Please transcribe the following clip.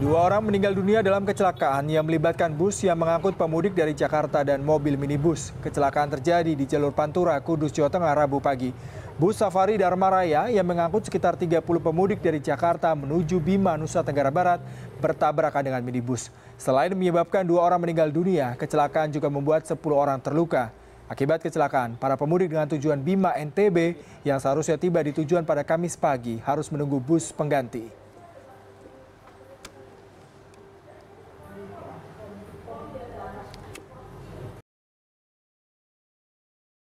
Dua orang meninggal dunia dalam kecelakaan yang melibatkan bus yang mengangkut pemudik dari Jakarta dan mobil minibus. Kecelakaan terjadi di jalur Pantura, Kudus, Jawa Tengah, Rabu pagi. Bus Safari Dharma Raya yang mengangkut sekitar 30 pemudik dari Jakarta menuju Bima, Nusa Tenggara Barat bertabrakan dengan minibus. Selain menyebabkan dua orang meninggal dunia, kecelakaan juga membuat 10 orang terluka. Akibat kecelakaan, para pemudik dengan tujuan Bima NTB yang seharusnya tiba di tujuan pada Kamis pagi harus menunggu bus pengganti.